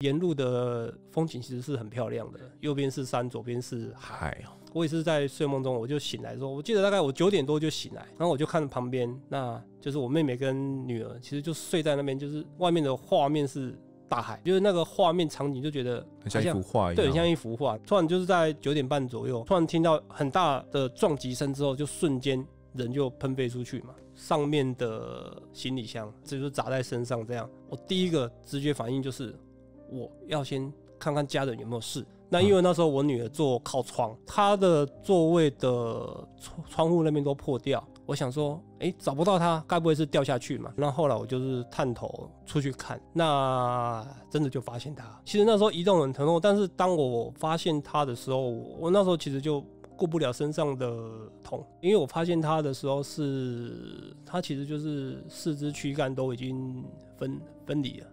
沿路的风景其实是很漂亮的，右边是山，左边是海。我也是在睡梦中，我就醒来，候，我记得大概我九点多就醒来，然后我就看旁边，那就是我妹妹跟女儿，其实就睡在那边，就是外面的画面是大海，就是那个画面场景就觉得很像一幅画一样，对，很像一幅画。突然就是在九点半左右，突然听到很大的撞击声之后，就瞬间人就喷飞出去嘛，上面的行李箱就是砸在身上，这样，我第一个直觉反应就是。我要先看看家人有没有事。那因为那时候我女儿坐靠窗，她的座位的窗窗户那边都破掉。我想说，哎，找不到她，该不会是掉下去嘛？那后来我就是探头出去看，那真的就发现她。其实那时候移动很疼痛，但是当我发现她的时候，我那时候其实就顾不了身上的痛，因为我发现她的时候是她其实就是四肢躯干都已经分分离了。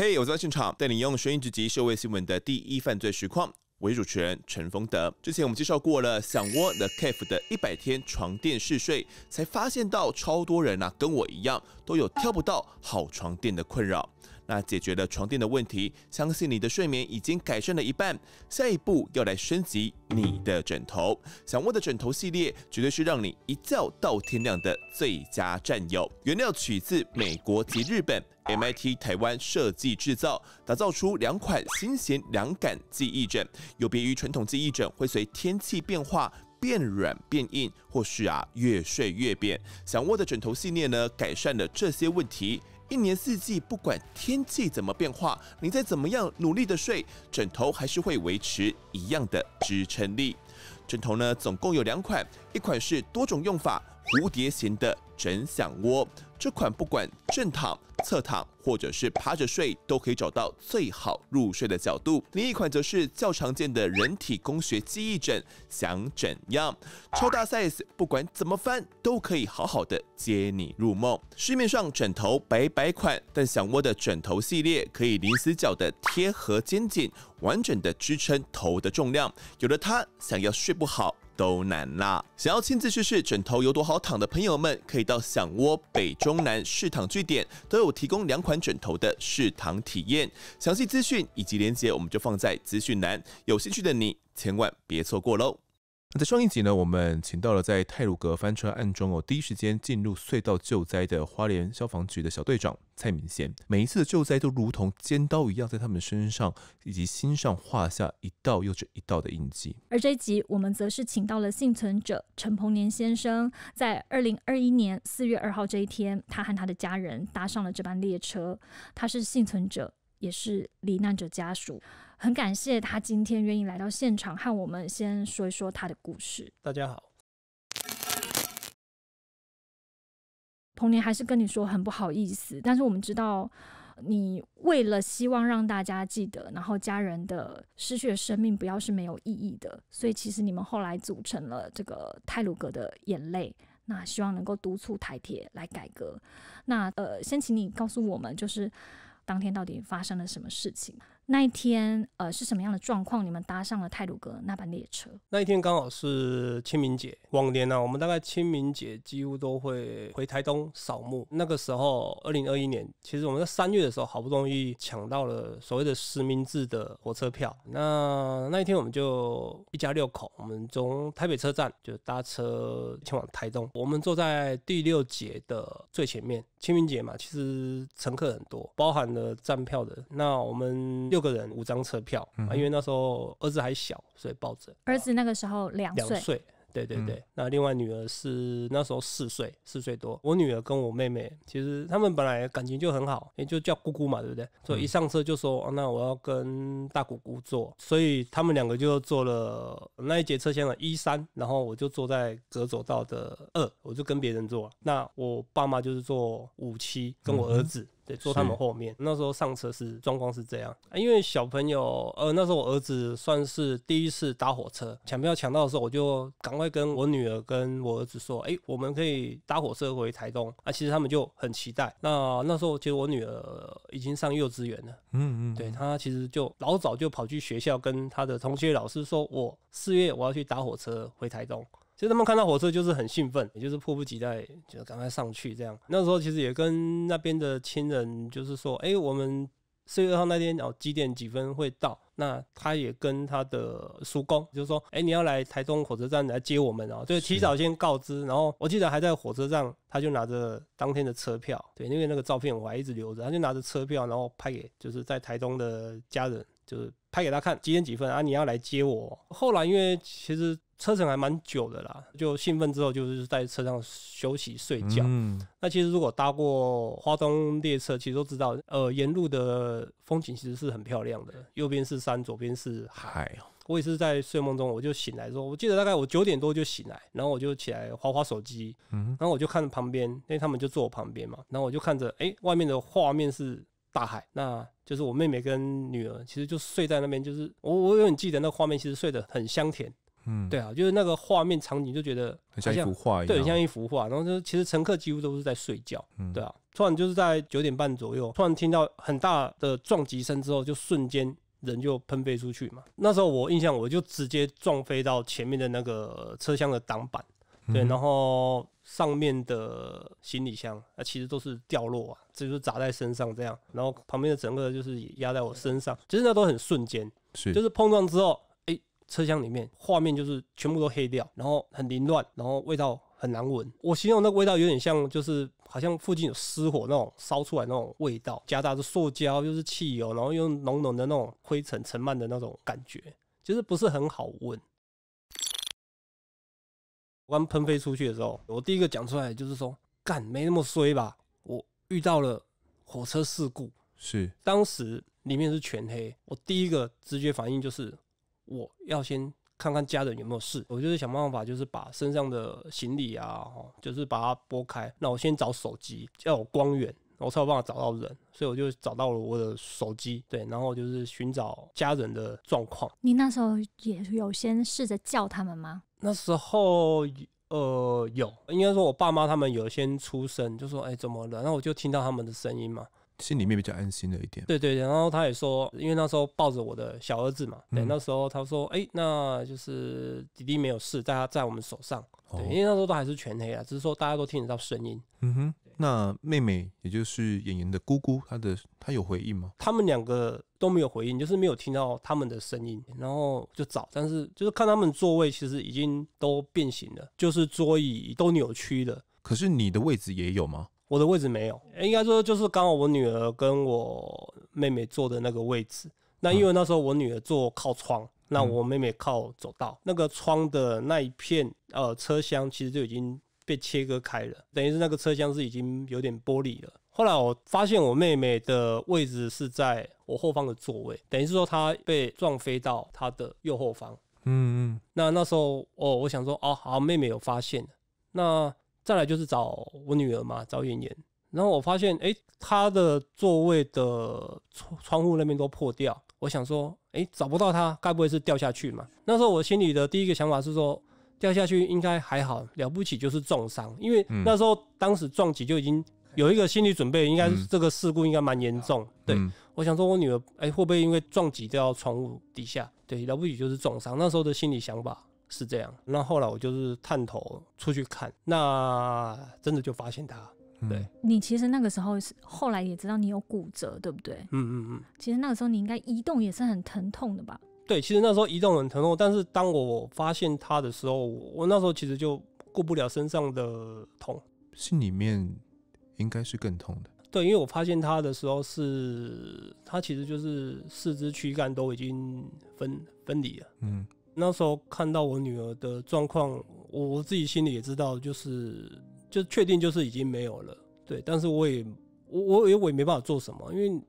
嘿，我在现场，带你用《声音直集》社会新闻的第一犯罪实况。我是主持人陈丰德。之前我们介绍过了，想窝 The Cave 的一百天床垫试睡，才发现到超多人呐，跟我一样都有挑不到好床垫的困扰。那解决了床垫的问题，相信你的睡眠已经改善了一半。下一步要来升级你的枕头。小窝的枕头系列绝对是让你一觉到天亮的最佳战友。原料取自美国及日本，MIT 台湾设计制造，打造出两款新型凉感记忆枕。有别于传统记忆枕会随天气变化变软变硬，或是啊越睡越扁。小窝的枕头系列呢，改善了这些问题。一年四季，不管天气怎么变化，你再怎么样努力的睡，枕头还是会维持一样的支撑力。枕头呢，总共有两款，一款是多种用法，蝴蝶型的枕响窝。这款不管正躺、侧躺或者是趴着睡，都可以找到最好入睡的角度。另一款则是较常见的人体工学记忆枕，想怎样？超大 size，不管怎么翻，都可以好好的接你入梦。市面上枕头白白款，但想窝的枕头系列可以零死角的贴合肩颈，完整的支撑头的重量。有了它，想要睡不好。都难啦！想要亲自试试枕头有多好躺的朋友们，可以到享窝北中南试躺据点，都有提供两款枕头的试躺体验。详细资讯以及链接，我们就放在资讯栏，有兴趣的你千万别错过喽！在上一集呢，我们请到了在泰鲁格翻车案中哦，第一时间进入隧道救灾的花莲消防局的小队长蔡明贤。每一次的救灾都如同尖刀一样，在他们身上以及心上画下一道又是一道的印记。而这一集我们则是请到了幸存者陈鹏年先生。在二零二一年四月二号这一天，他和他的家人搭上了这班列车。他是幸存者，也是罹难者家属。很感谢他今天愿意来到现场和我们先说一说他的故事。大家好，彭年还是跟你说很不好意思，但是我们知道你为了希望让大家记得，然后家人的失去的生命不要是没有意义的，所以其实你们后来组成了这个泰鲁格的眼泪，那希望能够督促台铁来改革。那呃，先请你告诉我们，就是当天到底发生了什么事情。那一天，呃，是什么样的状况？你们搭上了泰鲁格那班列车？那一天刚好是清明节，往年呢，我们大概清明节几乎都会回台东扫墓。那个时候，二零二一年，其实我们在三月的时候，好不容易抢到了所谓的实名制的火车票。那那一天，我们就一家六口，我们从台北车站就搭车前往台东。我们坐在第六节的最前面。清明节嘛，其实乘客很多，包含了站票的。那我们六。六个人五张车票啊，因为那时候儿子还小，所以抱着儿子那个时候两两岁，对对对。那另外女儿是那时候四岁，四岁多。我女儿跟我妹妹其实他们本来感情就很好，也就叫姑姑嘛，对不对？所以一上车就说：“那我要跟大姑姑坐。”所以他们两个就坐了那一节车厢的一三，然后我就坐在隔走道的二，我就跟别人坐。那我爸妈就是坐五七，跟我儿子。对，坐他们后面。那时候上车是状况是这样啊，因为小朋友，呃，那时候我儿子算是第一次搭火车，抢票抢到的时候，我就赶快跟我女儿跟我儿子说，哎，我们可以搭火车回台东啊。其实他们就很期待。那那时候其实我女儿已经上幼稚园了，嗯嗯，对她其实就老早就跑去学校跟她的同学老师说，我四月我要去搭火车回台东。其实他们看到火车就是很兴奋，也就是迫不及待，就赶快上去这样。那时候其实也跟那边的亲人就是说，哎，我们四月二号那天哦几点几分会到？那他也跟他的叔公就说，哎，你要来台中火车站来接我们哦，就提早先告知。然后我记得还在火车站，他就拿着当天的车票，对，因为那个照片我还一直留着，他就拿着车票，然后拍给就是在台东的家人，就是拍给他看几点几分啊，你要来接我。后来因为其实。车程还蛮久的啦，就兴奋之后就是在车上休息睡觉。那其实如果搭过花东列车，其实都知道，呃，沿路的风景其实是很漂亮的，右边是山，左边是海。我也是在睡梦中，我就醒来后，我记得大概我九点多就醒来，然后我就起来划划手机，然后我就看旁边，因为他们就坐我旁边嘛，然后我就看着，哎，外面的画面是大海，那就是我妹妹跟女儿，其实就睡在那边，就是我我有点记得那画面，其实睡得很香甜。嗯，对啊，就是那个画面场景，就觉得很像一幅画一样，对，像一幅画。然后就是，其实乘客几乎都是在睡觉。嗯，对啊，突然就是在九点半左右，突然听到很大的撞击声之后，就瞬间人就喷飞出去嘛。那时候我印象，我就直接撞飞到前面的那个车厢的挡板，对，然后上面的行李箱，那其实都是掉落啊，这就是砸在身上这样。然后旁边的整个就是压在我身上，其实那都很瞬间，是，就是碰撞之后。车厢里面画面就是全部都黑掉，然后很凌乱，然后味道很难闻。我形容那味道有点像，就是好像附近有失火那种烧出来那种味道，夹杂着塑胶又是汽油，然后又浓浓的那种灰尘尘漫的那种感觉，就是不是很好闻。刚喷飞出去的时候，我第一个讲出来就是说：“干没那么衰吧？”我遇到了火车事故，是当时里面是全黑，我第一个直觉反应就是。我要先看看家人有没有事，我就是想办法，就是把身上的行李啊，就是把它拨开。那我先找手机，要有光源，我才有办法找到人。所以我就找到了我的手机，对，然后就是寻找家人的状况。你那时候也有先试着叫他们吗？那时候呃有，应该说我爸妈他们有先出声，就说哎怎么了，然后我就听到他们的声音嘛。心里面比较安心了一点。对对，然后他也说，因为那时候抱着我的小儿子嘛，对，那时候他说，哎，那就是弟弟没有事，在他，在我们手上，对，因为那时候都还是全黑啊，只是说大家都听得到声音。嗯哼，那妹妹，也就是演员的姑姑，她的她有回应吗？他们两个都没有回应，就是没有听到他们的声音，然后就找，但是就是看他们座位，其实已经都变形了，就是桌椅都扭曲了。可是你的位置也有吗？我的位置没有，应该说就是刚好我女儿跟我妹妹坐的那个位置。那因为那时候我女儿坐靠窗，那我妹妹靠走道。那个窗的那一片呃车厢其实就已经被切割开了，等于是那个车厢是已经有点玻璃了。后来我发现我妹妹的位置是在我后方的座位，等于是说她被撞飞到她的右后方。嗯嗯。那那时候哦，我想说哦，好，妹妹有发现。那再来就是找我女儿嘛，找妍妍，然后我发现，哎，她的座位的窗窗户那边都破掉，我想说，哎，找不到她，该不会是掉下去嘛？那时候我心里的第一个想法是说，掉下去应该还好，了不起就是重伤，因为那时候当时撞击就已经有一个心理准备，应该这个事故应该蛮严重。对，我想说，我女儿，哎，会不会因为撞击掉窗户底下？对，了不起就是重伤，那时候的心理想法。是这样，那后来我就是探头出去看，那真的就发现它。对，你其实那个时候是后来也知道你有骨折，对不对？嗯嗯嗯。其实那个时候你应该移动也是很疼痛的吧？对，其实那时候移动很疼痛，但是当我发现它的时候，我那时候其实就顾不了身上的痛，心里面应该是更痛的。对，因为我发现它的时候是它其实就是四肢躯干都已经分分离了，嗯。那时候看到我女儿的状况，我自己心里也知道，就是就确定就是已经没有了，对。但是我也我我也我也没办法做什么，因为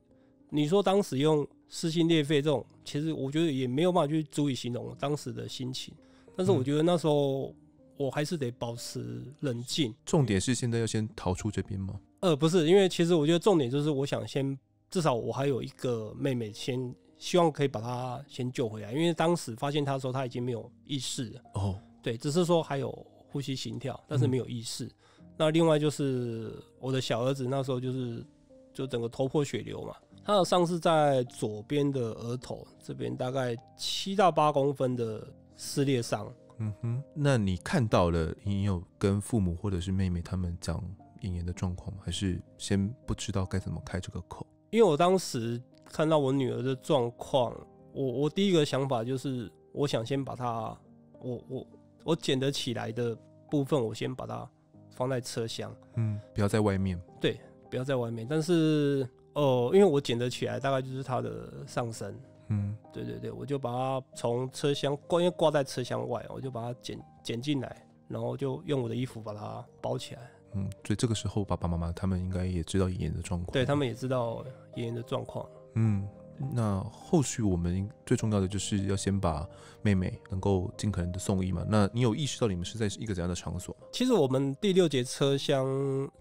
你说当时用撕心裂肺这种，其实我觉得也没有办法去足以形容我当时的心情。但是我觉得那时候我还是得保持冷静。重点是现在要先逃出这边吗？呃，不是，因为其实我觉得重点就是我想先，至少我还有一个妹妹先。希望可以把他先救回来，因为当时发现他的时候，他已经没有意识了。哦，对，只是说还有呼吸、心跳，但是没有意识。那另外就是我的小儿子，那时候就是就整个头破血流嘛，他的伤是在左边的额头这边，大概七到八公分的撕裂伤。嗯哼，那你看到了，你有跟父母或者是妹妹他们讲演员的状况吗？还是先不知道该怎么开这个口？因为我当时。看到我女儿的状况，我我第一个想法就是，我想先把她，我我我捡得起来的部分，我先把它放在车厢，嗯，不要在外面，对，不要在外面。但是哦，因为我捡得起来，大概就是她的上身，嗯，对对对，我就把它从车厢，因为挂在车厢外，我就把它捡捡进来，然后就用我的衣服把它包起来，嗯，所以这个时候爸爸妈妈他们应该也知道妍妍的状况，对他们也知道妍妍的状况。嗯，那后续我们最重要的就是要先把妹妹能够尽可能的送医嘛。那你有意识到你们是在一个怎样的场所？其实我们第六节车厢，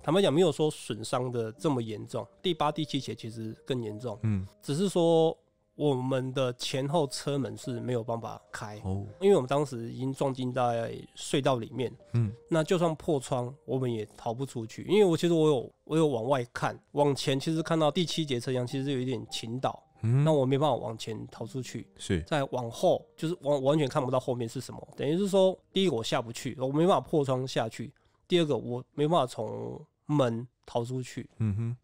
坦白讲没有说损伤的这么严重，第八、第七节其实更严重。嗯，只是说。我们的前后车门是没有办法开，哦，因为我们当时已经撞进在隧道里面，嗯，那就算破窗，我们也逃不出去，因为我其实我有我有往外看，往前其实看到第七节车厢其实有一点倾倒，嗯，那我没办法往前逃出去，是，再往后就是完完全看不到后面是什么，等于是说，第一个我下不去，我没办法破窗下去，第二个我没办法从门逃出去，嗯哼。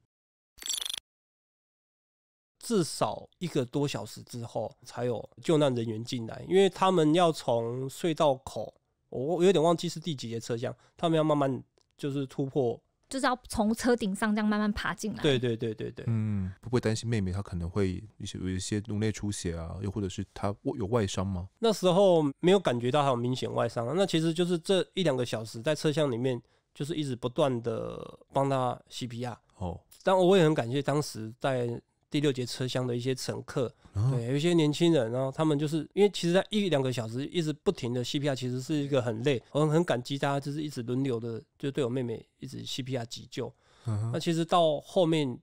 至少一个多小时之后才有救难人员进来，因为他们要从隧道口，我我有点忘记是第几节车厢，他们要慢慢就是突破，就是要从车顶上这样慢慢爬进来。对对对对对，嗯，不会担心妹妹她可能会有些有一些颅内出血啊，又或者是她有外伤吗？那时候没有感觉到有明显外伤，那其实就是这一两个小时在车厢里面就是一直不断的帮她 CPR 哦，但我也很感谢当时在。第六节车厢的一些乘客，对，有一些年轻人，然后他们就是因为其实在一两个小时一直不停的 CPR，其实是一个很累，我很感激大家就是一直轮流的就对我妹妹一直 CPR 急救。那其实到后面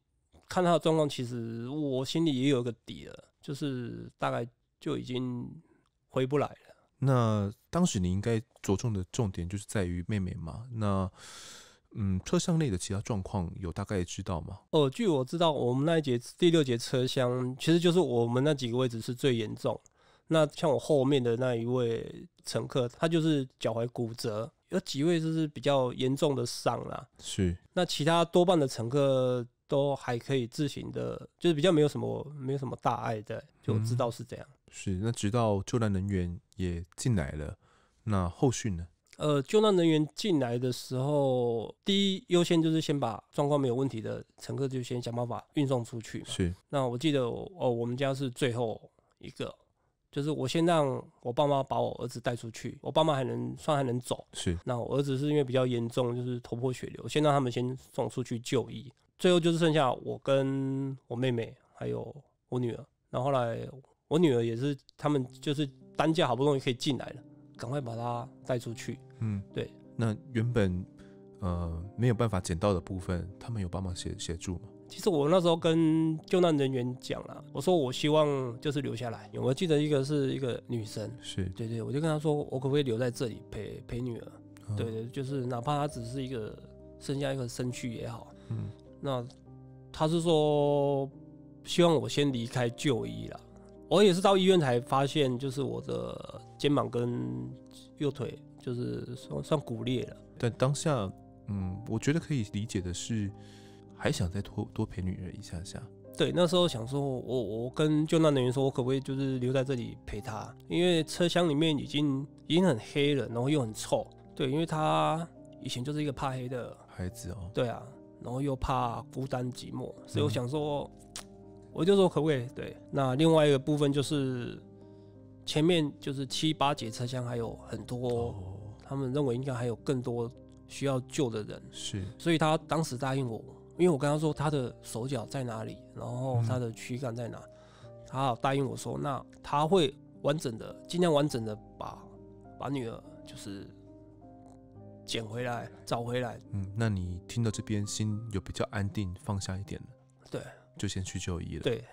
看她的状况，其实我心里也有个底了，就是大概就已经回不来了。那当时你应该着重的重点就是在于妹妹嘛？那。嗯，车厢内的其他状况有大概知道吗？哦，据我知道，我们那一节第六节车厢其实就是我们那几个位置是最严重。那像我后面的那一位乘客，他就是脚踝骨折，有几位就是比较严重的伤啦。是。那其他多半的乘客都还可以自行的，就是比较没有什么没有什么大碍的，就知道是这样。是。那直到救援人员也进来了，那后续呢？呃，救难人员进来的时候，第一优先就是先把状况没有问题的乘客就先想办法运送出去。是，那我记得哦，我们家是最后一个，就是我先让我爸妈把我儿子带出去，我爸妈还能算还能走。是，那我儿子是因为比较严重，就是头破血流，先让他们先送出去就医。最后就是剩下我跟我妹妹还有我女儿，然后来我女儿也是，他们就是担架好不容易可以进来了。赶快把它带出去。嗯，对。那原本呃没有办法捡到的部分，他们有帮忙协协助吗？其实我那时候跟救难人员讲了，我说我希望就是留下来。我记得一个是一个女生，是对对，我就跟他说，我可不可以留在这里陪陪女儿？对对，就是哪怕她只是一个剩下一个身躯也好。嗯。那他是说希望我先离开就医了。我也是到医院才发现，就是我的。肩膀跟右腿就是算算骨裂了，但当下，嗯，我觉得可以理解的是，还想再拖多陪女儿一下下。对，那时候想说我我跟救难人员说，我可不可以就是留在这里陪她？因为车厢里面已经已经很黑了，然后又很臭。对，因为她以前就是一个怕黑的孩子哦。对啊，然后又怕孤单寂寞，所以我想说，我就说可不可以？对，那另外一个部分就是。前面就是七八节车厢，还有很多，他们认为应该还有更多需要救的人。是，所以他当时答应我，因为我跟他说他的手脚在哪里，然后他的躯干在哪，他答应我说，那他会完整的，尽量完整的把把女儿就是捡回来，找回来。嗯，那你听到这边，心有比较安定，放下一点了。对，就先去就医了。对。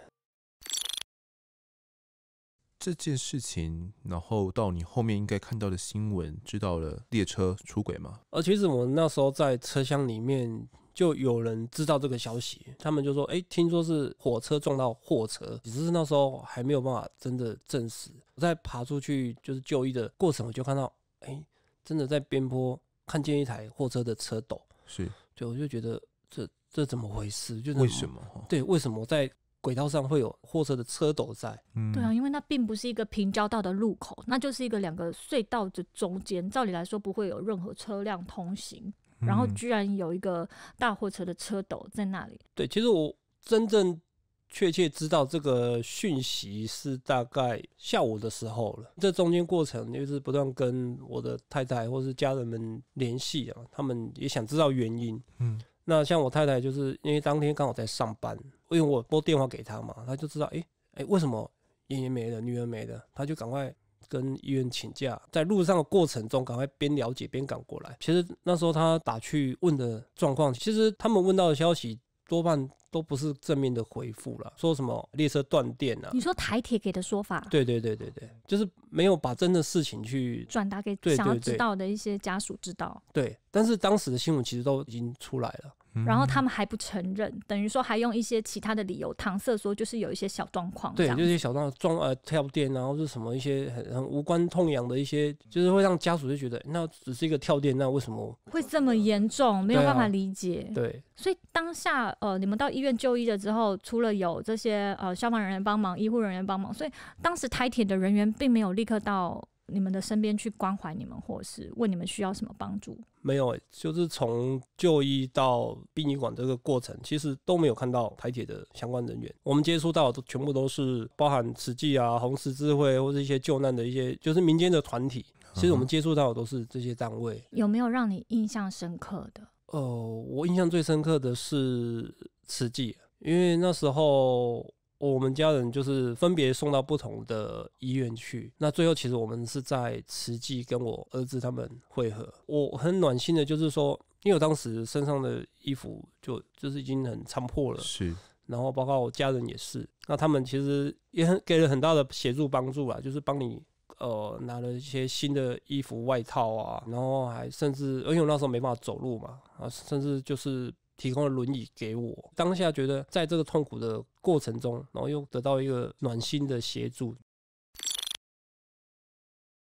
这件事情，然后到你后面应该看到的新闻，知道了列车出轨吗？呃，其实我那时候在车厢里面就有人知道这个消息，他们就说，哎，听说是火车撞到货车，只是那时候还没有办法真的证实。我在爬出去就是就医的过程，我就看到，哎，真的在边坡看见一台货车的车斗，是对，我就觉得这这怎么回事？就是为什么？对，为什么在？轨道上会有货车的车斗在，嗯，对啊，因为那并不是一个平交道的路口，那就是一个两个隧道的中间。照理来说不会有任何车辆通行，然后居然有一个大货车的车斗在那里。对，其实我真正确切知道这个讯息是大概下午的时候了。这中间过程就是不断跟我的太太或是家人们联系啊，他们也想知道原因。嗯。那像我太太，就是因为当天刚好在上班，因为我拨电话给她嘛，她就知道，哎哎，为什么爷爷没了，女儿没了，她就赶快跟医院请假，在路上的过程中，赶快边了解边赶过来。其实那时候她打去问的状况，其实他们问到的消息多半都不是正面的回复了，说什么列车断电啊？你说台铁给的说法？对对对对对，就是没有把真的事情去转达给想要知道的一些家属知道。对，但是当时的新闻其实都已经出来了。然后他们还不承认，等于说还用一些其他的理由搪塞，说就是有一些小状况。对，就是小状状呃跳电，然后是什么一些很无关痛痒的一些，就是会让家属就觉得那只是一个跳电，那为什么会这么严重？没有办法理解。对，所以当下呃你们到医院就医了之后，除了有这些呃消防人员帮忙、医护人员帮忙，所以当时台铁的人员并没有立刻到。你们的身边去关怀你们，或是问你们需要什么帮助？没有，就是从就医到殡仪馆这个过程，其实都没有看到台铁的相关人员。我们接触到的全部都是包含慈济啊、红十字会或是一些救难的一些，就是民间的团体。其实我们接触到的都是这些单位。有没有让你印象深刻的？呃，我印象最深刻的是慈济，因为那时候。我们家人就是分别送到不同的医院去。那最后，其实我们是在慈济跟我儿子他们会合。我很暖心的就是说，因为我当时身上的衣服就就是已经很残破了，是。然后包括我家人也是，那他们其实也很给了很大的协助帮助啊，就是帮你呃拿了一些新的衣服、外套啊，然后还甚至，而且我那时候没办法走路嘛，啊，甚至就是。提供了轮椅给我，当下觉得在这个痛苦的过程中，然后又得到一个暖心的协助。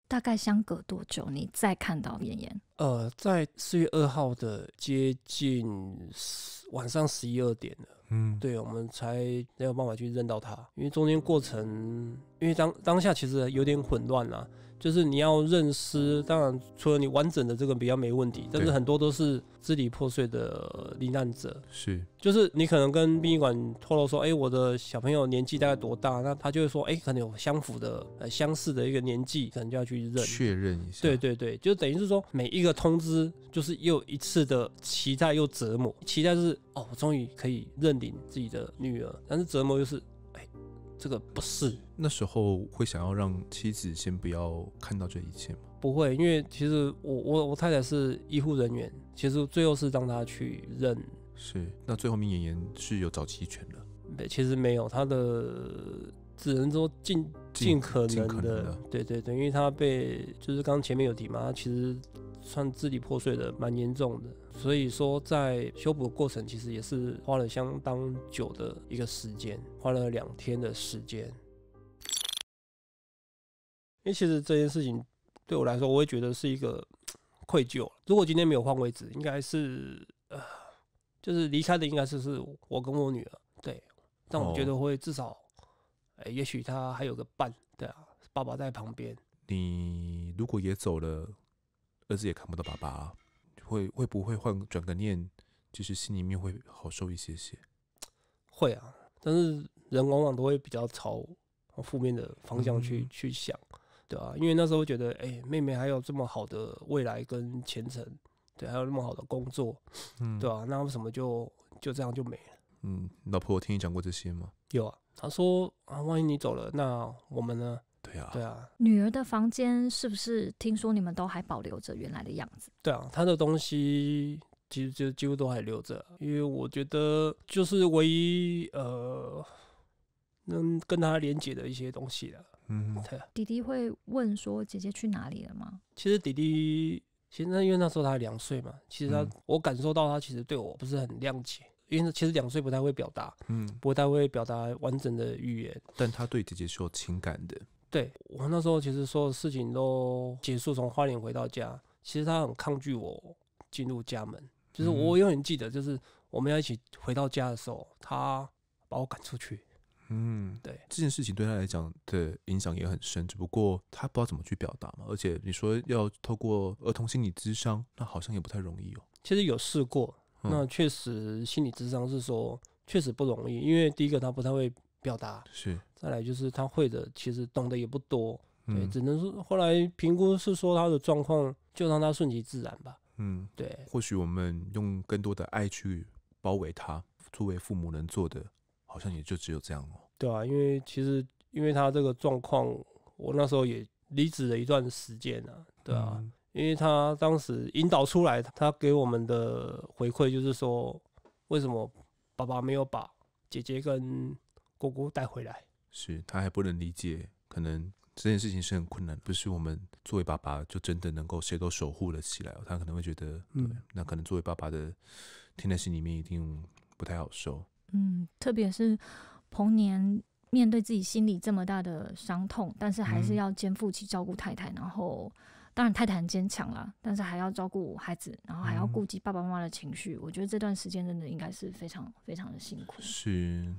大概相隔多久？你再看到妍妍？呃，在四月二号的接近晚上十一二点了，嗯，对，我们才没有办法去认到他，因为中间过程，因为当当下其实有点混乱啊。就是你要认尸，当然除了你完整的这个比较没问题，但是很多都是支离破碎的罹难者。是，就是你可能跟殡仪馆透露说，哎，我的小朋友年纪大概多大，那他就会说，哎，可能有相符的相似的一个年纪，可能就要去认确认一下。对对对，就等于是说每一个通知就是又一次的期待又折磨，期待是哦，我终于可以认领自己的女儿，但是折磨又是。这个不是那时候会想要让妻子先不要看到这一切吗？不会，因为其实我我我太太是医护人员，其实最后是让她去认。是，那最后明妍妍是有找齐全的。没，其实没有，他的只能说尽尽可能的，对对，对，因为他被就是刚前面有提嘛，其实算支离破碎的蛮严重的。所以说，在修补的过程其实也是花了相当久的一个时间，花了两天的时间。因为其实这件事情对我来说，我也觉得是一个愧疚。如果今天没有换位置，应该是呃，就是离开的应该是是我跟我女儿。对，但我觉得会至少，哎，也许他还有个伴，对啊，爸爸在旁边。你如果也走了，儿子也看不到爸爸啊。会会不会换转个念，就是心里面会好受一些些？会啊，但是人往往都会比较朝负面的方向去去想，对吧？因为那时候觉得，哎，妹妹还有这么好的未来跟前程，对，还有那么好的工作，嗯，对吧？那为什么就就这样就没了？嗯，老婆，我听你讲过这些吗？有啊，她说啊，万一你走了，那我们呢？对啊，对啊，女儿的房间是不是听说你们都还保留着原来的样子？对啊，她的东西其实就几乎都还留着，因为我觉得就是唯一呃能跟她连接的一些东西了。嗯，对。弟弟会问说姐姐去哪里了吗？其实弟弟现在因为那时候他两岁嘛，其实他我感受到他其实对我不是很谅解，因为其实两岁不太会表达，嗯，不太会表达完整的语言。但他对姐姐是有情感的。对，我那时候其实所有事情都结束，从花莲回到家，其实他很抗拒我进入家门，就是我永远记得，就是我们要一起回到家的时候，他把我赶出去。嗯，对，这件事情对他来讲的影响也很深，只不过他不知道怎么去表达嘛。而且你说要透过儿童心理智商，那好像也不太容易哦。其实有试过，那确实心理智商是说确实不容易，因为第一个他不太会。表达是，再来就是他会的，其实懂得也不多，对，只能说后来评估是说他的状况就让他顺其自然吧，嗯，对，或许我们用更多的爱去包围他，作为父母能做的好像也就只有这样哦，对啊，因为其实因为他这个状况，我那时候也离职了一段时间呢，对啊，因为他当时引导出来，他给我们的回馈就是说，为什么爸爸没有把姐姐跟哥哥带回来，是他还不能理解，可能这件事情是很困难，不是我们作为爸爸就真的能够谁都守护了起来。他可能会觉得，嗯，那可能作为爸爸的，听在心里面一定不太好受。嗯，特别是童年面对自己心里这么大的伤痛，但是还是要肩负起照顾太太，然后当然太太很坚强了，但是还要照顾孩子，然后还要顾及爸爸妈妈的情绪。我觉得这段时间真的应该是非常非常的辛苦。是。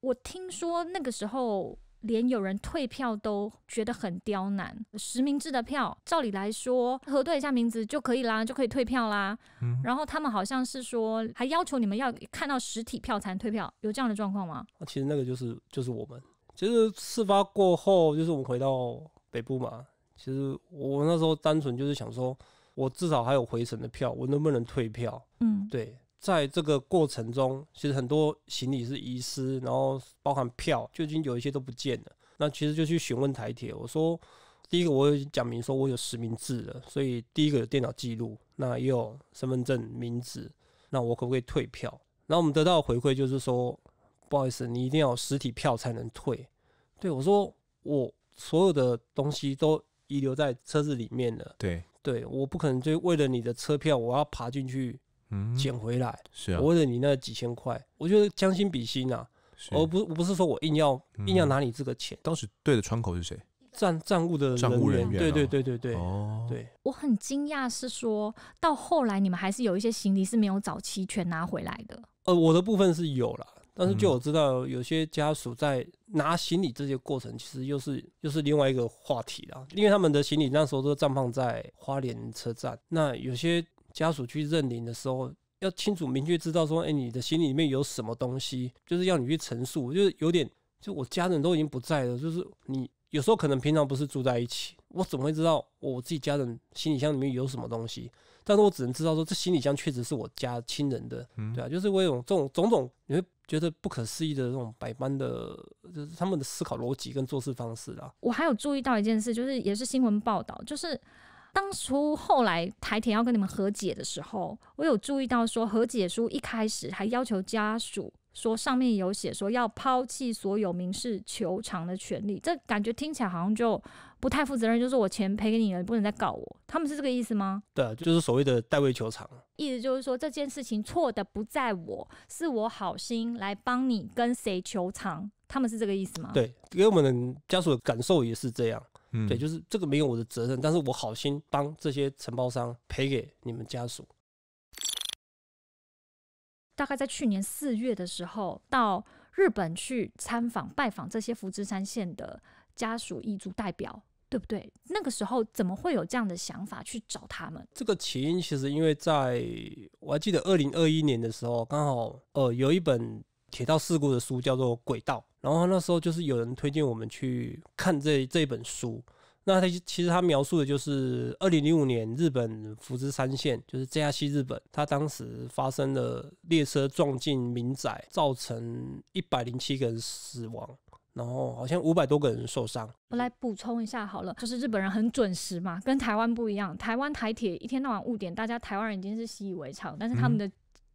我听说那个时候连有人退票都觉得很刁难，实名制的票照理来说核对一下名字就可以啦，就可以退票啦。嗯，然后他们好像是说还要求你们要看到实体票才能退票，有这样的状况吗？其实那个就是就是我们，其实事发过后就是我们回到北部嘛。其实我那时候单纯就是想说，我至少还有回程的票，我能不能退票？嗯，对。在这个过程中，其实很多行李是遗失，然后包含票，就已经有一些都不见了。那其实就去询问台铁，我说，第一个我讲明说我有实名制了，所以第一个电脑记录，那也有身份证名字，那我可不可以退票？然后我们得到回馈就是说，不好意思，你一定要有实体票才能退。对我说，我所有的东西都遗留在车子里面了。对对，我不可能就为了你的车票，我要爬进去。捡回来，是或者你那几千块，我觉得将心比心啊，我不我不是说我硬要硬要拿你这个钱。当时对的窗口是谁？账账务的账务人员。对对对对对。哦。对。我很惊讶，是说到后来你们还是有一些行李是没有找齐全拿回来的。呃，我的部分是有了，但是就我知道有些家属在拿行李这些过程，其实又是又是另外一个话题了，因为他们的行李那时候都暂放在花莲车站，那有些。家属去认领的时候，要清楚明确知道说，哎，你的心里面有什么东西，就是要你去陈述。就是有点，就我家人都已经不在了，就是你有时候可能平常不是住在一起，我怎么会知道我自己家人行李箱里面有什么东西？但是我只能知道说，这行李箱确实是我家亲人的，对啊，就是我有这种种种，你会觉得不可思议的这种百般的，就是他们的思考逻辑跟做事方式啊。我还有注意到一件事，就是也是新闻报道，就是。当初后来台田要跟你们和解的时候，我有注意到说和解书一开始还要求家属说上面有写说要抛弃所有民事求偿的权利，这感觉听起来好像就不太负责任，就是我钱赔给你了，你不能再告我，他们是这个意思吗？对啊，就是所谓的代位求偿，意思就是说这件事情错的不在我，是我好心来帮你跟谁求偿，他们是这个意思吗？对，给我们的家属的感受也是这样。对，就是这个没有我的责任，但是我好心帮这些承包商赔给你们家属。大概在去年四月的时候，到日本去参访拜访这些福知山线的家属遗族代表，对不对？那个时候怎么会有这样的想法去找他们？这个起因其实因为在我还记得二零二一年的时候，刚好呃有一本铁道事故的书叫做《轨道》。然后那时候就是有人推荐我们去看这这本书，那他其实他描述的就是二零零五年日本福知山县，就是 JR 西日本，他当时发生了列车撞进民宅，造成一百零七个人死亡，然后好像五百多个人受伤。我来补充一下好了，就是日本人很准时嘛，跟台湾不一样，台湾台铁一天到晚误点，大家台湾人已经是习以为常，但是他们的。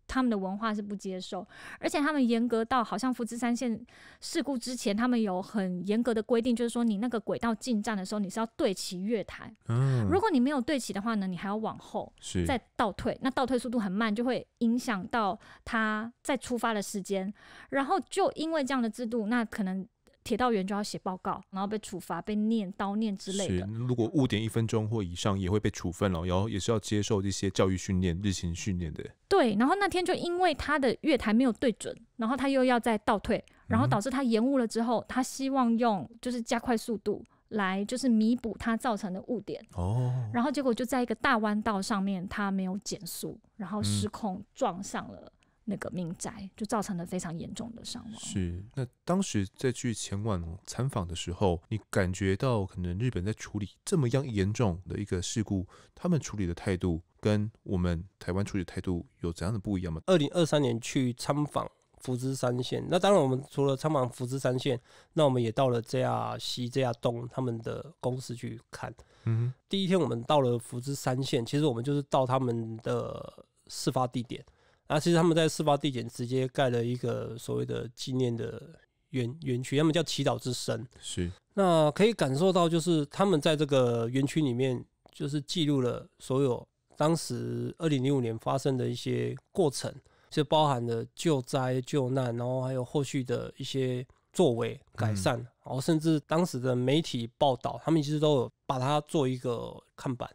他们的文化是不接受，而且他们严格到好像福知山线事故之前，他们有很严格的规定，就是说你那个轨道进站的时候，你是要对齐月台。嗯，如果你没有对齐的话呢，你还要往后，是再倒退。那倒退速度很慢，就会影响到它再出发的时间。然后就因为这样的制度，那可能。铁道员就要写报告，然后被处罚，被念叨念之类的。是，如果误点一分钟或以上，也会被处分哦。然后也是要接受这些教育训练、日行训练的。对，然后那天就因为他的月台没有对准，然后他又要再倒退，然后导致他延误了。之后他希望用就是加快速度来就是弥补他造成的误点哦。然后结果就在一个大弯道上面，他没有减速，然后失控撞上了。那个民宅就造成了非常严重的伤亡。是，那当时在去前往参访的时候，你感觉到可能日本在处理这么样严重的一个事故，他们处理的态度跟我们台湾处理态度有怎样的不一样吗？二零二三年去参访福知山线，那当然我们除了参访福知山线，那我们也到了 JR 西、JR 东他们的公司去看。嗯，第一天我们到了福知山线，其实我们就是到他们的事发地点。那其实他们在事发地点直接盖了一个所谓的纪念的园园区，他们叫祈祷之神。是。那可以感受到，就是他们在这个园区里面，就是记录了所有当时二零零五年发生的一些过程，就包含了救灾救难，然后还有后续的一些作为改善，然后甚至当时的媒体报道，他们其实都有把它做一个看板，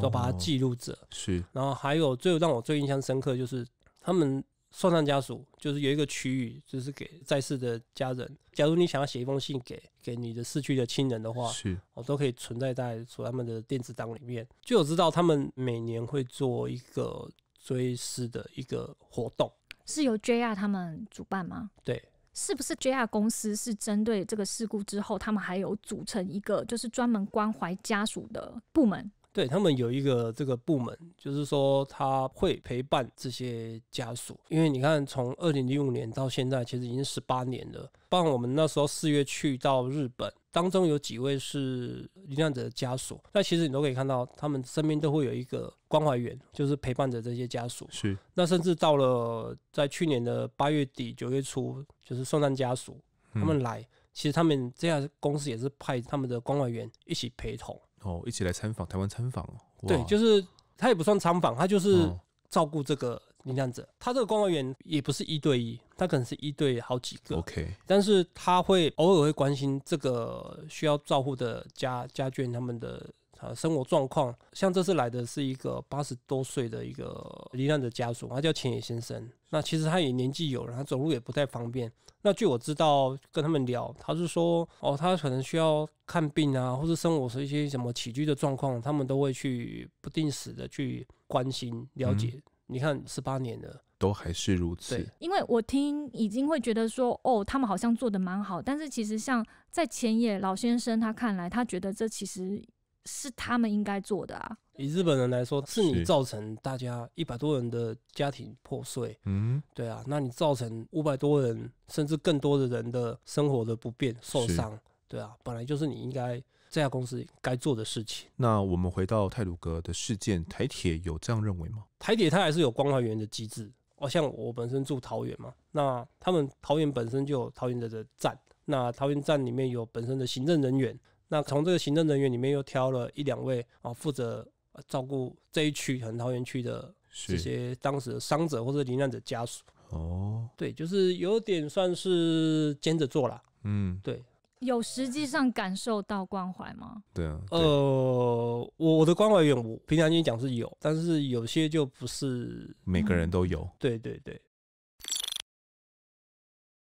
都把它记录着。是。然后还有最让我最印象深刻就是。他们算葬家属就是有一个区域，就是给在世的家人。假如你想要写一封信给给你的逝去的亲人的话，是，我都可以存在在所他们的电子档里面。就有知道他们每年会做一个追思的一个活动，是由 JR 他们主办吗？对，是不是 JR 公司是针对这个事故之后，他们还有组成一个就是专门关怀家属的部门？对他们有一个这个部门，就是说他会陪伴这些家属，因为你看，从二零零五年到现在，其实已经十八年了。包括我们那时候四月去到日本，当中有几位是遇难者的家属，那其实你都可以看到，他们身边都会有一个关怀员，就是陪伴着这些家属。是。那甚至到了在去年的八月底九月初，就是送葬家属他们来，其实他们这家公司也是派他们的关怀员一起陪同。哦，一起来参访台湾参访哦，对，就是他也不算参访，他就是照顾这个领养者。他这个公务员也不是一对一，他可能是一对好几个，OK，但是他会偶尔会关心这个需要照顾的家家眷他们的。呃生活状况像这次来的是一个八十多岁的一个罹难的家属，他叫浅野先生。那其实他也年纪有，他走路也不太方便。那据我知道，跟他们聊，他是说哦，他可能需要看病啊，或是生活是一些什么起居的状况，他们都会去不定时的去关心了解。你看十八年了，都还是如此。因为我听已经会觉得说哦，他们好像做的蛮好，但是其实像在前野老先生他看来，他觉得这其实。是他们应该做的啊！以日本人来说，是你造成大家一百多人的家庭破碎，嗯，对啊，那你造成五百多人甚至更多的人的生活的不便、受伤，对啊，本来就是你应该这家公司该做的事情。那我们回到泰鲁阁的事件，台铁有这样认为吗？台铁它还是有关怀员的机制哦，像我本身住桃园嘛，那他们桃园本身就有桃园的的站，那桃园站里面有本身的行政人员。那从这个行政人员里面又挑了一两位啊，负责照顾这一区很桃园区的这些当时伤者或者罹难者家属。哦，对，就是有点算是兼着做了。嗯，对。有实际上感受到关怀吗？对啊。呃，我的关怀任我平常心讲是有，但是有些就不是。每个人都有。对对对。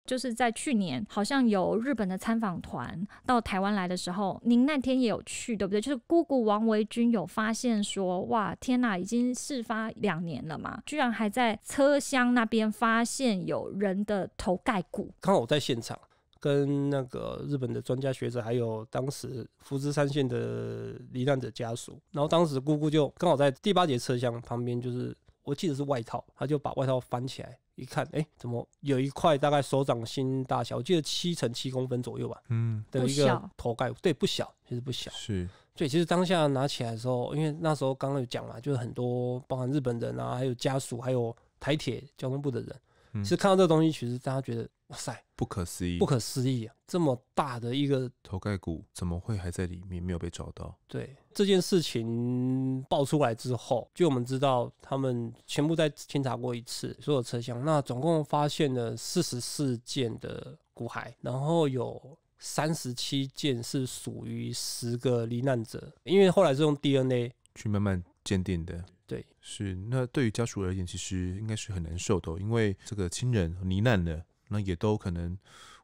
就是在去年，好像有日本的参访团到台湾来的时候，您那天也有去，对不对？就是姑姑王维君有发现说，哇，天哪，已经事发两年了嘛，居然还在车厢那边发现有人的头盖骨。刚好我在现场，跟那个日本的专家学者，还有当时福知山县的罹难者家属，然后当时姑姑就刚好在第八节车厢旁边，就是。我记得是外套，他就把外套翻起来一看，哎，怎么有一块大概手掌心大小，我记得七乘七公分左右吧，嗯，的一个头盖，对，不小，其实不小，是对，其实当下拿起来的时候，因为那时候刚刚有讲嘛，就是很多，包含日本人啊，还有家属，还有台铁交通部的人，其实看到这个东西，其实大家觉得。哇塞，不可思议，不可思议啊！这么大的一个头盖骨，怎么会还在里面没有被找到？对这件事情爆出来之后，就我们知道，他们全部在清查过一次所有车厢，那总共发现了四十四件的骨骸，然后有三十七件是属于十个罹难者，因为后来是用 DNA 去慢慢鉴定的。对，是那对于家属而言，其实应该是很难受的，因为这个亲人罹难了。那也都可能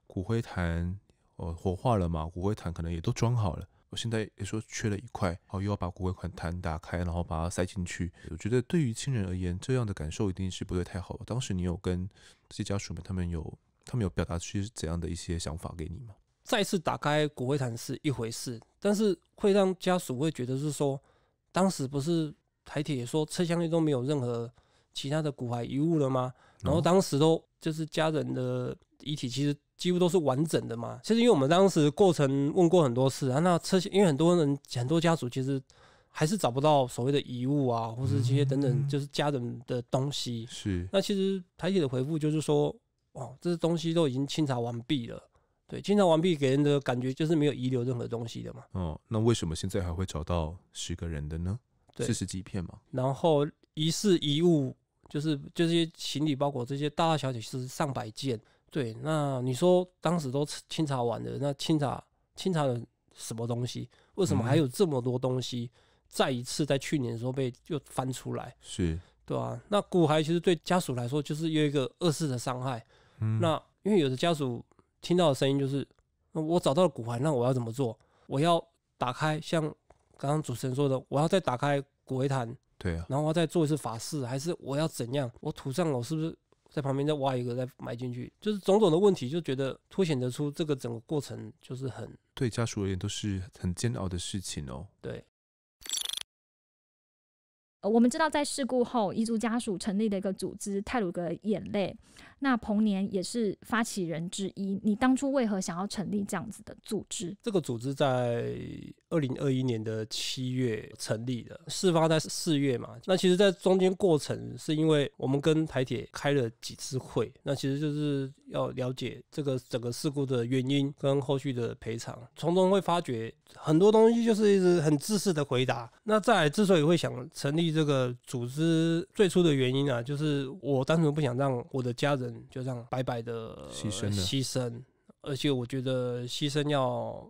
骨灰坛，呃，火化了嘛？骨灰坛可能也都装好了。我现在也说缺了一块，然后又要把骨灰坛打开，然后把它塞进去。我觉得对于亲人而言，这样的感受一定是不会太好。的。当时你有跟这些家属们，他们有他们有表达出怎样的一些想法给你吗？再次打开骨灰坛是一回事，但是会让家属会觉得是说，当时不是台铁说车厢内都没有任何其他的骨骸遗物了吗？然后当时都就是家人的遗体，其实几乎都是完整的嘛。其实因为我们当时过程问过很多次啊，那车因为很多人很多家属其实还是找不到所谓的遗物啊，或是这些等等，就是家人的东西。是。那其实台铁的回复就是说，哦，这些东西都已经清查完毕了。对，清查完毕给人的感觉就是没有遗留任何东西的嘛。哦，那为什么现在还会找到十个人的呢？四十几片嘛。然后疑似遗物。就是就是行李包裹这些大大小小是上百件，对。那你说当时都清查完了，那清查清查了什么东西？为什么还有这么多东西再一次在去年的时候被又翻出来？是，对啊。那骨骸其实对家属来说就是有一个二次的伤害。那因为有的家属听到的声音就是，我找到了骨骸，那我要怎么做？我要打开，像刚刚主持人说的，我要再打开骨灰坛。对啊，然后要再做一次法事，还是我要怎样？我土葬了，是不是在旁边再挖一个再埋进去？就是种种的问题，就觉得凸显得出这个整个过程就是很对家属而言都是很煎熬的事情哦。对，呃，我们知道在事故后，遗族家属成立的一个组织——泰鲁格眼泪。那彭年也是发起人之一。你当初为何想要成立这样子的组织？这个组织在二零二一年的七月成立的，事发在四月嘛。那其实，在中间过程是因为我们跟台铁开了几次会，那其实就是要了解这个整个事故的原因跟后续的赔偿，从中会发觉很多东西就是一直很自私的回答。那在之所以会想成立这个组织，最初的原因啊，就是我单纯不想让我的家人。就这样白白的牺牲，牺牲，而且我觉得牺牲要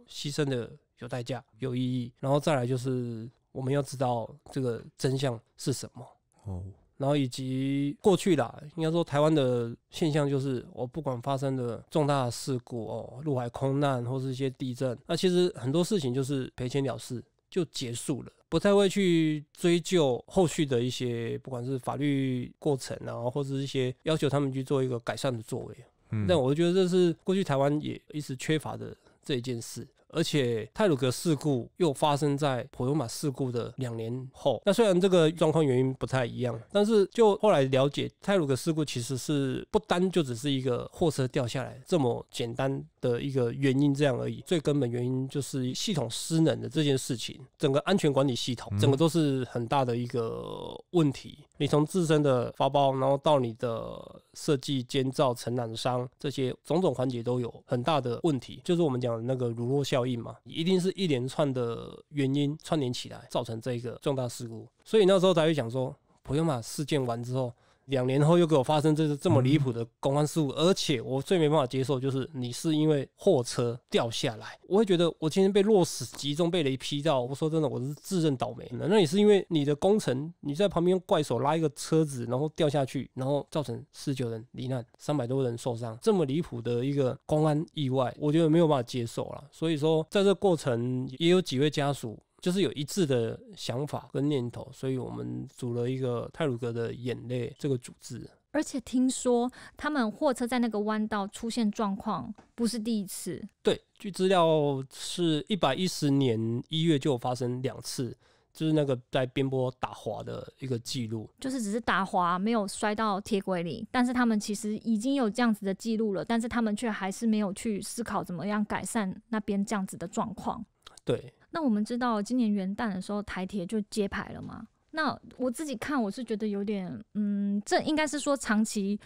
牺牲的有代价、有意义。然后再来就是我们要知道这个真相是什么哦，然后以及过去啦，应该说台湾的现象就是，我不管发生的重大事故哦，陆海空难或是一些地震，那其实很多事情就是赔钱了事就结束了。不太会去追究后续的一些，不管是法律过程，然后或者一些要求他们去做一个改善的作为，那我觉得这是过去台湾也一直缺乏的这一件事。而且泰鲁格事故又发生在普罗马事故的两年后。那虽然这个状况原因不太一样，但是就后来了解，泰鲁格事故其实是不单就只是一个货车掉下来这么简单的一个原因这样而已。最根本原因就是系统失能的这件事情，整个安全管理系统，整个都是很大的一个问题。你从自身的发包，然后到你的设计、建造、承揽商这些种种环节都有很大的问题，就是我们讲的那个鲁洛效。以嘛，一定是一连串的原因串联起来造成这个重大事故，所以那时候才会想说，不用嘛，事件完之后。两年后又给我发生这是这么离谱的公安事故，而且我最没办法接受就是你是因为货车掉下来，我会觉得我今天被落石集中被雷劈到，我说真的我是自认倒霉。那也是因为你的工程你在旁边用怪手拉一个车子，然后掉下去，然后造成十九人罹难，三百多人受伤，这么离谱的一个公安意外，我觉得没有办法接受了。所以说在这过程也有几位家属。就是有一致的想法跟念头，所以我们组了一个泰鲁格的眼泪这个组织。而且听说他们货车在那个弯道出现状况不是第一次。对，据资料是一百一十年一月就有发生两次，就是那个在边坡打滑的一个记录。就是只是打滑没有摔到铁轨里，但是他们其实已经有这样子的记录了，但是他们却还是没有去思考怎么样改善那边这样子的状况。对。那我们知道今年元旦的时候，台铁就揭牌了嘛？那我自己看，我是觉得有点，嗯，这应该是说长期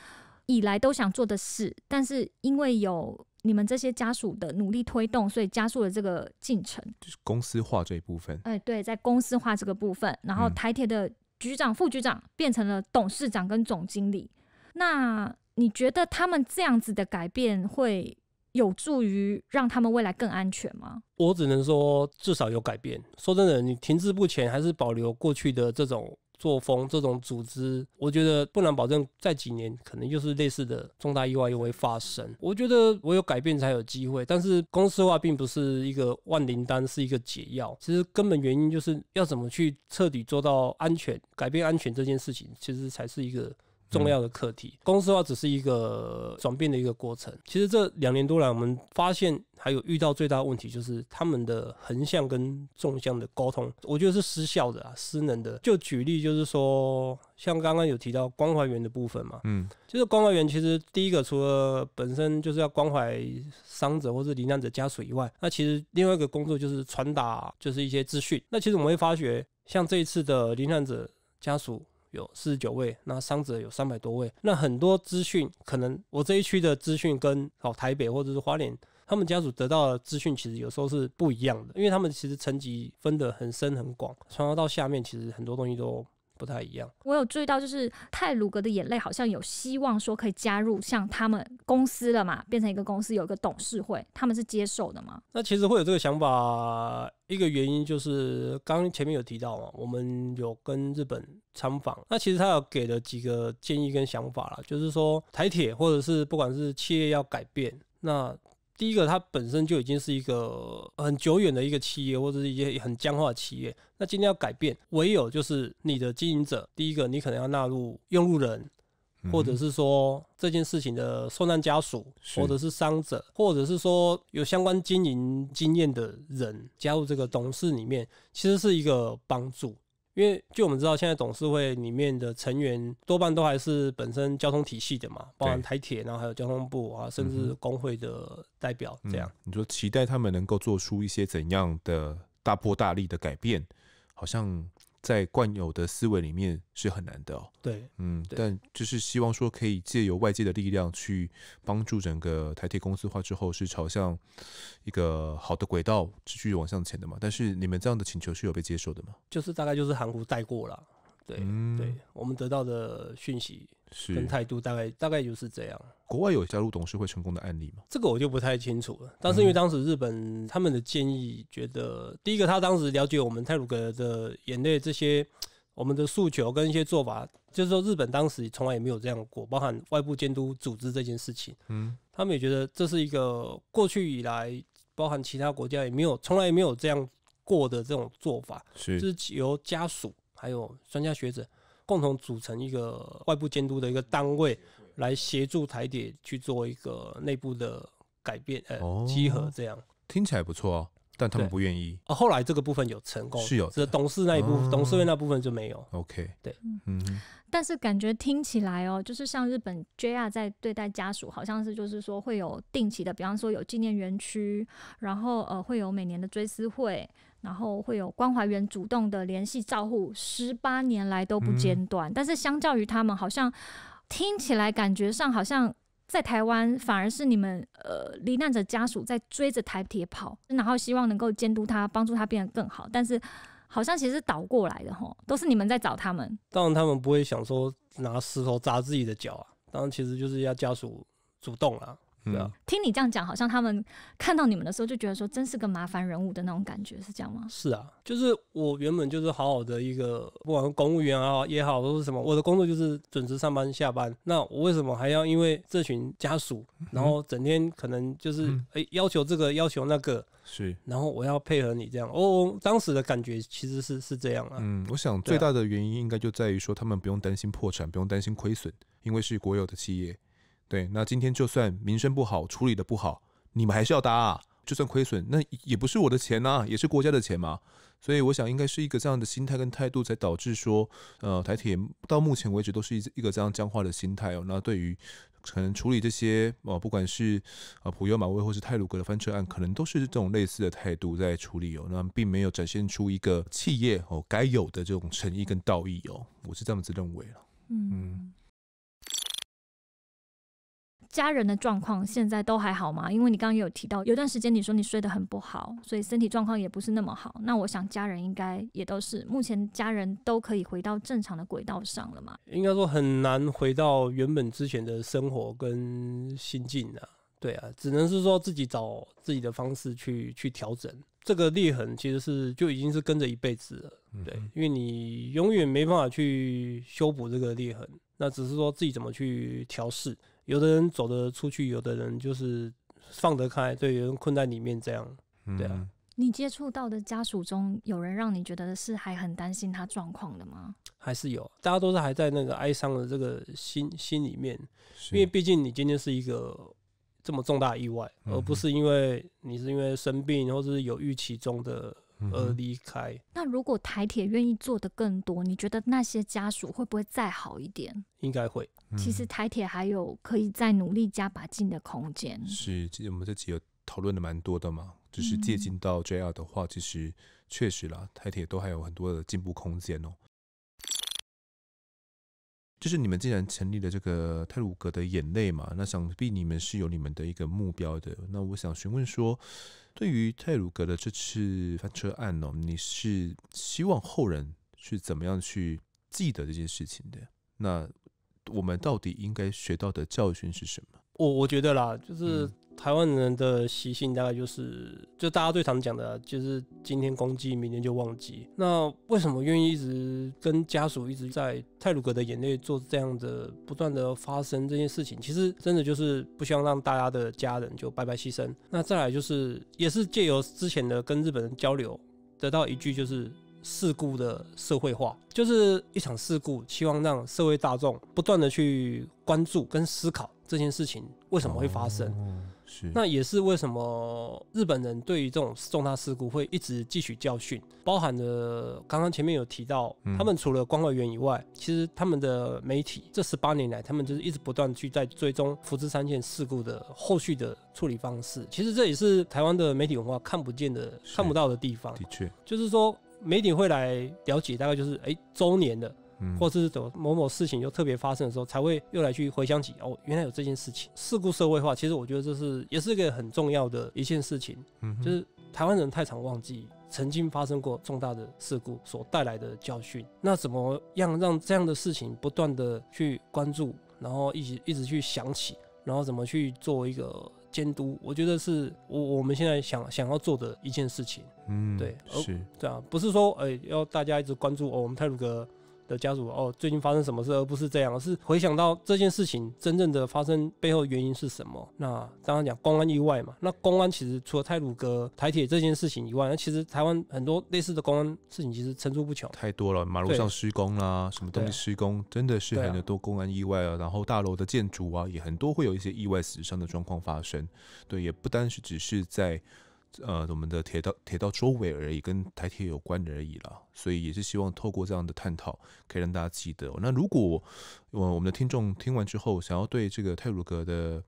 以来都想做的事，但是因为有你们这些家属的努力推动，所以加速了这个进程。就是公司化这一部分，哎，对，在公司化这个部分，然后台铁的局长、副局长变成了董事长跟总经理。那你觉得他们这样子的改变会？有助于让他们未来更安全吗？我只能说，至少有改变。说真的，你停滞不前，还是保留过去的这种作风、这种组织，我觉得不难保证，在几年可能就是类似的重大意外又会发生。我觉得我有改变才有机会，但是公司化并不是一个万灵丹，是一个解药。其实根本原因就是要怎么去彻底做到安全，改变安全这件事情，其实才是一个。重要的课题，公司化只是一个转变的一个过程。其实这两年多来，我们发现还有遇到最大的问题，就是他们的横向跟纵向的沟通，我觉得是失效的啊，失能的。就举例就是说，像刚刚有提到关怀员的部分嘛，嗯，就是关怀员其实第一个除了本身就是要关怀伤者或是罹难者家属以外，那其实另外一个工作就是传达，就是一些资讯。那其实我们会发觉，像这一次的罹难者家属。有四十九位，那伤者有三百多位。那很多资讯，可能我这一区的资讯跟哦台北或者是花莲他们家属得到的资讯，其实有时候是不一样的，因为他们其实层级分的很深很广，传到到下面，其实很多东西都不太一样。我有注意到，就是泰鲁格的眼泪好像有希望说可以加入像他们公司了嘛，变成一个公司，有一个董事会，他们是接受的吗？那其实会有这个想法，一个原因就是刚前面有提到嘛，我们有跟日本。参访，那其实他有给的几个建议跟想法啦，就是说台铁或者是不管是企业要改变，那第一个它本身就已经是一个很久远的一个企业，或者是一些很僵化的企业，那今天要改变，唯有就是你的经营者，第一个你可能要纳入用路人，或者是说这件事情的受难家属，或者是伤者，或者是说有相关经营经验的人加入这个董事里面，其实是一个帮助。因为就我们知道，现在董事会里面的成员多半都还是本身交通体系的嘛，包含台铁，然后还有交通部啊，甚至工会的代表这样。你说期待他们能够做出一些怎样的大破大立的改变，好像。在惯有的思维里面是很难的哦。对，嗯，但就是希望说可以借由外界的力量去帮助整个台铁公司化之后是朝向一个好的轨道继续往向前的嘛。但是你们这样的请求是有被接受的吗？就是大概就是韩国带过了。对对，我们得到的讯息跟态度，大概大概就是这样。国外有加入董事会成功的案例吗？这个我就不太清楚了。但是因为当时日本他们的建议，觉得第一个，他当时了解我们泰鲁格的眼泪这些，我们的诉求跟一些做法，就是说日本当时从来也没有这样过，包含外部监督组织这件事情。嗯，他们也觉得这是一个过去以来，包含其他国家也没有，从来也没有这样过的这种做法，是是由家属。还有专家学者共同组成一个外部监督的一个单位，来协助台铁去做一个内部的改变，呃，集合这样。听起来不错哦，但他们不愿意。哦，后来这个部分有成功，是有，只董事那一部，董事会那部分就没有。OK，对，嗯。但是感觉听起来哦，就是像日本 JR 在对待家属，好像是就是说会有定期的，比方说有纪念园区，然后呃会有每年的追思会。然后会有关怀员主动的联系照护，十八年来都不间断。但是相较于他们，好像听起来感觉上好像在台湾反而是你们呃罹难者家属在追着台铁跑，然后希望能够监督他，帮助他变得更好。但是好像其实倒过来的吼，都是你们在找他们。当然他们不会想说拿石头砸自己的脚啊。当然其实就是要家属主动了。听你这样讲，好像他们看到你们的时候就觉得说，真是个麻烦人物的那种感觉，是这样吗？是啊，就是我原本就是好好的一个，不管公务员啊也好，或是什么，我的工作就是准时上班下班。那我为什么还要因为这群家属，然后整天可能就是诶、要求这个要求那个？是。然后我要配合你这样。哦，当时的感觉其实是是这样啊。嗯，我想最大的原因应该就在于说，他们不用担心破产，不用担心亏损，因为是国有的企业。对，那今天就算名声不好，处理的不好，你们还是要搭，就算亏损，那也不是我的钱呐，也是国家的钱嘛。所以我想，应该是一个这样的心态跟态度，才导致说，呃，台铁到目前为止都是一一个这样僵化的心态哦。那对于可能处理这些哦，不管是啊普悠玛威或是泰鲁格的翻车案，可能都是这种类似的态度在处理哦。那并没有展现出一个企业哦该有的这种诚意跟道义哦。我是这样子认为了。嗯。家人的状况现在都还好吗？因为你刚刚有提到有段时间，你说你睡得很不好，所以身体状况也不是那么好。那我想家人应该也都是，目前家人都可以回到正常的轨道上了吗？应该说很难回到原本之前的生活跟心境啊。对啊，只能是说自己找自己的方式去去调整。这个裂痕其实是就已经是跟着一辈子了，对，因为你永远没办法去修补这个裂痕，那只是说自己怎么去调试。有的人走得出去，有的人就是放得开，对，有人困在里面，这样，对啊。你接触到的家属中，有人让你觉得是还很担心他状况的吗？还是有，大家都是还在那个哀伤的这个心心里面，因为毕竟你今天是一个这么重大意外，而不是因为你是因为生病或是有预期中的。而离开。那如果台铁愿意做的更多，你觉得那些家属会不会再好一点？应该会。其实台铁还有可以再努力加把劲的空间。是，我们这集有讨论的蛮多的嘛，就是借近到 JR 的话，其实确实啦，台铁都还有很多的进步空间哦。就是你们既然成立了这个泰鲁格的眼泪嘛，那想必你们是有你们的一个目标的。那我想询问说。对于泰鲁格的这次翻车案哦，你是希望后人是怎么样去记得这件事情的？那我们到底应该学到的教训是什么？我我觉得啦，就是台湾人的习性大概就是，就大家最常讲的，就是今天攻击，明天就忘记。那为什么愿意一直跟家属一直在泰鲁阁的眼泪做这样的不断的发生这件事情？其实真的就是不希望让大家的家人就白白牺牲。那再来就是，也是借由之前的跟日本人交流，得到一句就是事故的社会化，就是一场事故，希望让社会大众不断的去关注跟思考。这件事情为什么会发生？是那也是为什么日本人对于这种重大事故会一直汲取教训，包含了刚刚前面有提到，他们除了关外援以外，其实他们的媒体这十八年来，他们就是一直不断去在追踪福知山线事故的后续的处理方式。其实这也是台湾的媒体文化看不见的、看不到的地方。的确，就是说媒体会来了解，大概就是哎，周年的。或是怎某某事情又特别发生的时候，才会又来去回想起哦，原来有这件事情。事故社会化，其实我觉得这是也是一个很重要的一件事情。嗯，就是台湾人太常忘记曾经发生过重大的事故所带来的教训。那怎么样让这样的事情不断的去关注，然后一直一直去想起，然后怎么去做一个监督？我觉得是我我们现在想想要做的一件事情。嗯，对，是这样，不是说哎要大家一直关注哦，我们泰鲁哥。的家属哦，最近发生什么事，而不是这样，是回想到这件事情真正的发生背后原因是什么？那刚刚讲公安意外嘛，那公安其实除了泰鲁哥台铁这件事情以外，那其实台湾很多类似的公安事情其实层出不穷，太多了。马路上施工啦，什么东西施工，真的是很多公安意外啊。然后大楼的建筑啊，也很多会有一些意外死伤的状况发生。对，也不单是只是在。呃，我们的铁道铁道周围而已，跟台铁有关的而已了，所以也是希望透过这样的探讨，可以让大家记得。那如果我我们的听众听完之后，想要对这个泰如格的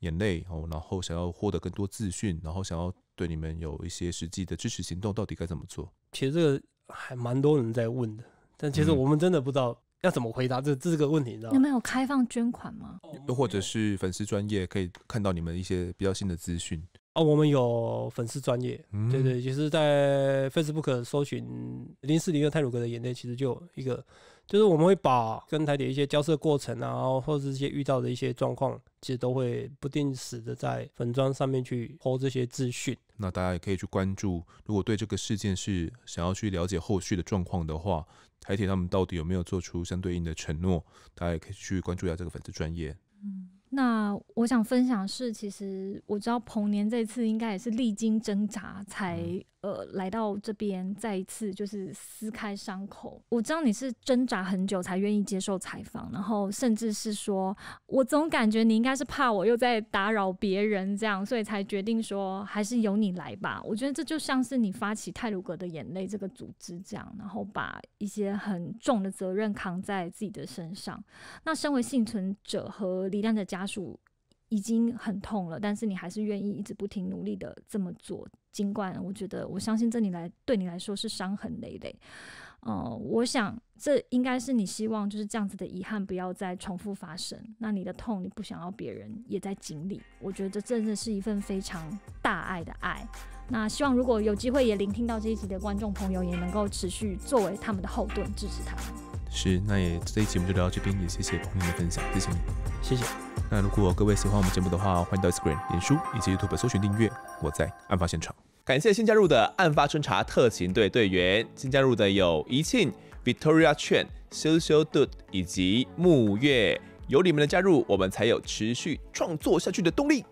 眼泪哦，然后想要获得更多资讯，然后想要对你们有一些实际的支持行动，到底该怎么做？其实这个还蛮多人在问的，但其实我们真的不知道要怎么回答这这个问题，你知道有没有开放捐款吗？又或者是粉丝专业可以看到你们一些比较新的资讯？哦，我们有粉丝专业，对对，就是在 Facebook 搜寻“零四零六泰鲁格的眼泪”，其实就一个，就是我们会把跟台铁一些交涉过程啊，或者一些遇到的一些状况，其实都会不定时的在粉砖上面去 PO 这些资讯。那大家也可以去关注，如果对这个事件是想要去了解后续的状况的话，台铁他们到底有没有做出相对应的承诺，大家也可以去关注一下这个粉丝专业。嗯。那我想分享是，其实我知道彭年这次应该也是历经挣扎才。呃，来到这边再一次就是撕开伤口。我知道你是挣扎很久才愿意接受采访，然后甚至是说，我总感觉你应该是怕我又在打扰别人，这样所以才决定说还是由你来吧。我觉得这就像是你发起泰鲁格的眼泪这个组织这样，然后把一些很重的责任扛在自己的身上。那身为幸存者和罹难的家属。已经很痛了，但是你还是愿意一直不停努力的这么做，尽管我觉得，我相信这里来对你来说是伤痕累累，嗯，我想这应该是你希望就是这样子的遗憾不要再重复发生。那你的痛你不想要别人也在经历，我觉得这真的是一份非常大爱的爱。那希望如果有机会也聆听到这一集的观众朋友，也能够持续作为他们的后盾支持他们。是，那也这一期我们就聊到这边，也谢谢朋友的分享，谢谢你，谢谢。那如果各位喜欢我们节目的话，欢迎到 Screen、脸书以及 YouTube 搜寻订阅。我在案发现场，感谢新加入的案发侦查特勤队队员，新加入的有怡庆、Victoria Chan、修修 Dude 以及木月，有你们的加入，我们才有持续创作下去的动力。